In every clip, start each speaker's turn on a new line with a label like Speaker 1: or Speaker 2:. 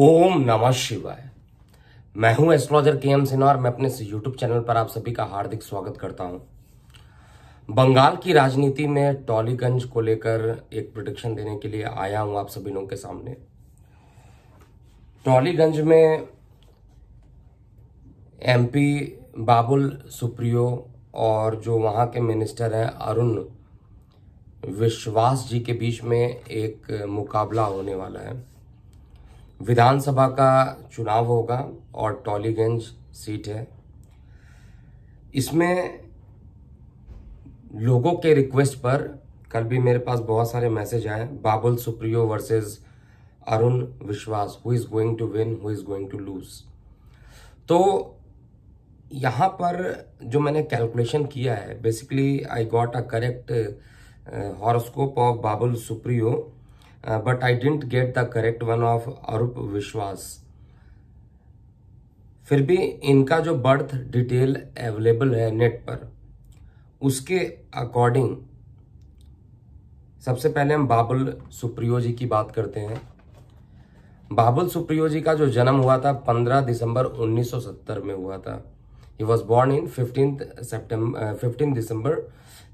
Speaker 1: ओम नमः शिवाय मैं हूं एस्ट्रोलॉजर के एम सिन्हा और मैं अपने यूट्यूब चैनल पर आप सभी का हार्दिक स्वागत करता हूं बंगाल की राजनीति में टॉलीगंज को लेकर एक प्रोडिक्शन देने के लिए आया हूं आप सभी लोगों के सामने टॉलीगंज में एमपी बाबुल सुप्रियो और जो वहां के मिनिस्टर हैं अरुण विश्वास जी के बीच में एक मुकाबला होने वाला है विधानसभा का चुनाव होगा और टॉलीगंज सीट है इसमें लोगों के रिक्वेस्ट पर कल भी मेरे पास बहुत सारे मैसेज आए बाबुल Supriyo versus Arun Biswas who is going to win who is going to lose तो यहाँ पर जो मैंने कैलकुलेशन किया है basically I got a correct horoscope of Babul Supriyo Uh, but I didn't get the correct one of Arup Vishwas. फिर भी इनका जो बर्थ डिटेल अवेलेबल है नेट पर उसके अकॉर्डिंग सबसे पहले हम बाबुल सुप्रियो जी की बात करते हैं बाबुल सुप्रियो जी का जो जन्म हुआ था 15 दिसंबर 1970 में हुआ था he was born in fifteen September fifteen December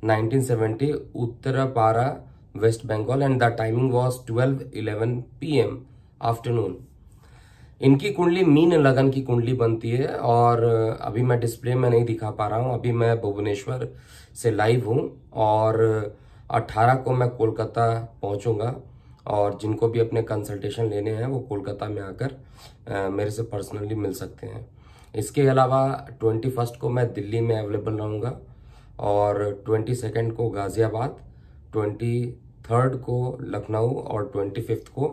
Speaker 1: 1970 Uttarpara West Bengal and the timing was 12:11 pm afternoon. इनकी कुंडली मीन लगन की कुंडली बनती है और अभी मैं डिस्प्ले में नहीं दिखा पा रहा हूँ अभी मैं भुवनेश्वर से लाइव हूँ और 18 को मैं कोलकाता पहुँचूँगा और जिनको भी अपने कंसल्टेशन लेने हैं वो कोलकाता में आकर मेरे से पर्सनली मिल सकते हैं इसके अलावा ट्वेंटी फर्स्ट को मैं दिल्ली में अवेलेबल रहूँगा और ट्वेंटी सेकेंड को गाज़ियाबाद ट्वेंटी थर्ड को लखनऊ और ट्वेंटी फिफ्थ को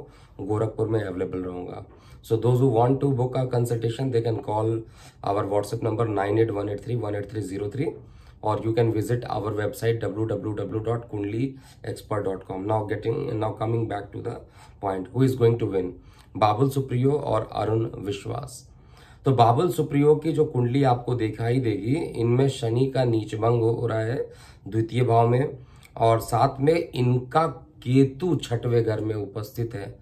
Speaker 1: गोरखपुर में अवेलेबल रहूँगा so those who want to book a consultation they can call our WhatsApp number nine eight one eight three one eight three zero three और you can visit our website W W W dot Kundli expert dot com now getting now coming back to the point who is going to win Babul Supriyo और अरुण विश्वास तो बाबुल सुप्रियो की जो कुंडली आपको दिखाई देगी इनमें शनि का नीचभंग हो रहा है द्वितीय भाव में और साथ में इनका केतु छठवें घर में उपस्थित है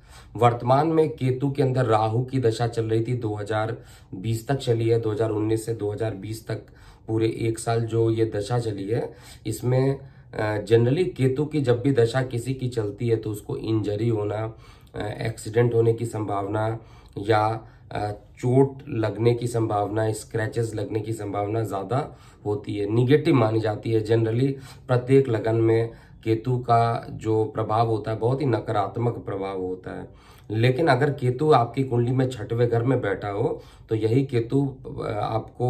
Speaker 1: वर्तमान में केतु के अंदर राहु की दशा चल रही थी 2020 तक चली है 2019 से 2020 तक पूरे एक साल जो ये दशा चली है इसमें जनरली केतु की जब भी दशा किसी की चलती है तो उसको इंजरी होना एक्सीडेंट होने की संभावना या चोट लगने की संभावना स्क्रैचेस लगने की संभावना ज़्यादा होती है निगेटिव मानी जाती है जनरली प्रत्येक लगन में केतु का जो प्रभाव होता है बहुत ही नकारात्मक प्रभाव होता है लेकिन अगर केतु आपकी कुंडली में छठवें घर में बैठा हो तो यही केतु आपको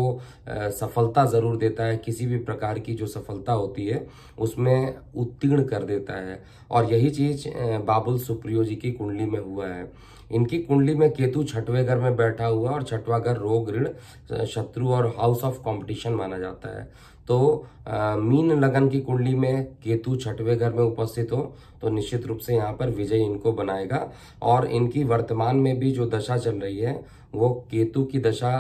Speaker 1: सफलता ज़रूर देता है किसी भी प्रकार की जो सफलता होती है उसमें उत्तीर्ण कर देता है और यही चीज़ बाबुल सुप्रियो जी की कुंडली में हुआ है इनकी कुंडली में केतु छठवें घर में बैठा हुआ और छठवा घर रोग ऋण शत्रु और हाउस ऑफ कंपटीशन माना जाता है तो आ, मीन लगन की कुंडली में केतु छठवें घर में उपस्थित हो तो निश्चित रूप से यहाँ पर विजय इनको बनाएगा और इनकी वर्तमान में भी जो दशा चल रही है वो केतु की दशा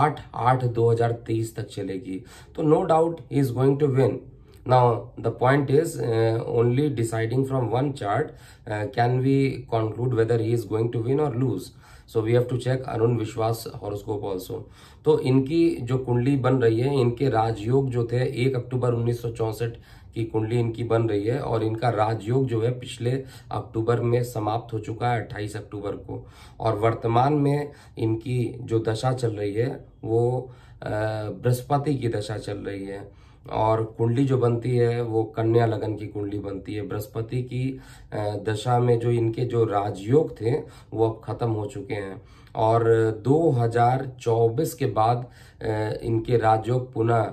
Speaker 1: आठ आठ दो हजार तेईस तक चलेगी तो no doubt is going to win now the point is uh, only deciding from one chart uh, can we conclude whether he is going to win or lose so we have to check Arun Biswas horoscope also तो इनकी जो कुंडली बन रही है इनके राजयोग जो थे एक अक्टूबर उन्नीस की कुंडली इनकी बन रही है और इनका राजयोग जो है पिछले अक्टूबर में समाप्त हो चुका है अट्ठाईस अक्टूबर को और वर्तमान में इनकी जो दशा चल रही है वो बृहस्पति की दशा चल रही है और कुंडली जो बनती है वो कन्या लगन की कुंडली बनती है बृहस्पति की दशा में जो इनके जो राजयोग थे वो अब ख़त्म हो चुके हैं और 2024 के बाद इनके राजयोग पुनः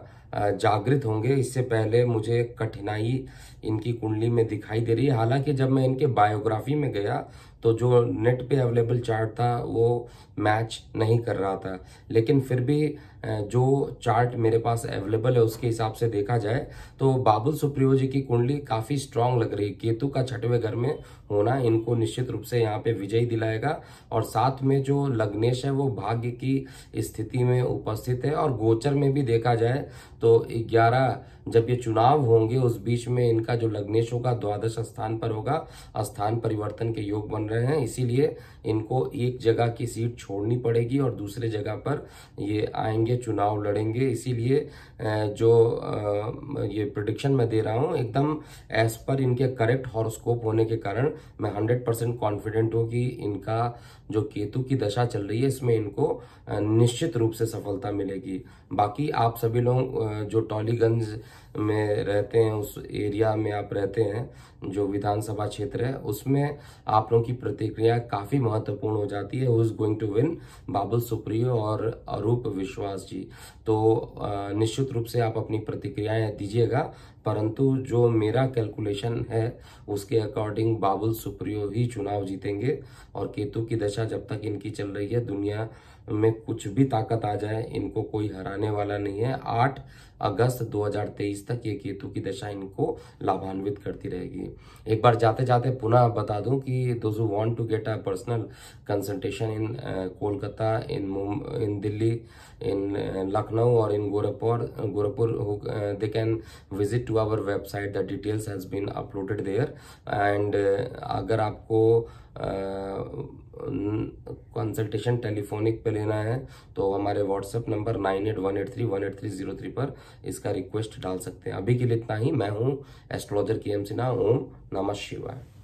Speaker 1: जागृत होंगे इससे पहले मुझे कठिनाई इनकी कुंडली में दिखाई दे रही है हालांकि जब मैं इनके बायोग्राफी में गया तो जो नेट पे अवेलेबल चार्ट था वो मैच नहीं कर रहा था लेकिन फिर भी जो चार्ट मेरे पास अवेलेबल है उसके हिसाब से देखा जाए तो बाबुल सुप्रियो जी की कुंडली काफ़ी स्ट्रांग लग रही है केतु का छठवें घर में होना इनको निश्चित रूप से यहाँ पे विजयी दिलाएगा और साथ में जो लग्नेश है वो भाग्य की स्थिति में उपस्थित है और गोचर में भी देखा जाए तो ग्यारह जब ये चुनाव होंगे उस बीच में इनका का जो लग्नेश होगा द्वादश स्थान पर होगा स्थान परिवर्तन के योग बन रहे हैं इसीलिए इनको एक जगह की सीट छोड़नी पड़ेगी और दूसरे जगह पर ये आएंगे चुनाव लड़ेंगे इसीलिए जो ये प्रडिक्शन मैं दे रहा हूँ एकदम एज पर इनके करेक्ट हॉरोस्कोप होने के कारण मैं हंड्रेड परसेंट कॉन्फिडेंट हूँ कि इनका जो केतु की दशा चल रही है इसमें इनको निश्चित रूप से सफलता मिलेगी बाकी आप सभी लोग जो टॉलीगंज में रहते हैं उस एरिया में आप रहते हैं जो विधानसभा क्षेत्र है उसमें आप लोगों की प्रतिक्रिया काफ़ी महत्वपूर्ण हो जाती है who is going to win Babul Supriyo और अरूप विश्वास जी तो निश्चित रूप से आप अपनी प्रतिक्रियाएं दीजिएगा परंतु जो मेरा कैलकुलेशन है उसके अकॉर्डिंग बाबुल सुप्रियो ही चुनाव जीतेंगे और केतु की दशा जब तक इनकी चल रही है दुनिया में कुछ भी ताकत आ जाए इनको कोई हराने वाला नहीं है आठ अगस्त 2023 तक ये केतु की दशा इनको लाभान्वित करती रहेगी एक बार जाते जाते पुनः बता दूं कि those who want to get a personal consultation in Kolkata in in Delhi in uh, Lucknow और in Gorakhpur Gorakhpur they can visit to our website the details has been uploaded there and uh, अगर आपको कंसल्टेशन uh, टेलीफोनिक पे लेना है तो हमारे WhatsApp number nine eight one eight three one eight three zero three पर इसका रिक्वेस्ट डाल सकते हैं अभी के लिए इतना ही मैं हूँ एस्ट्रोलॉजर के एम सिन्हा ओम नमः शिवाय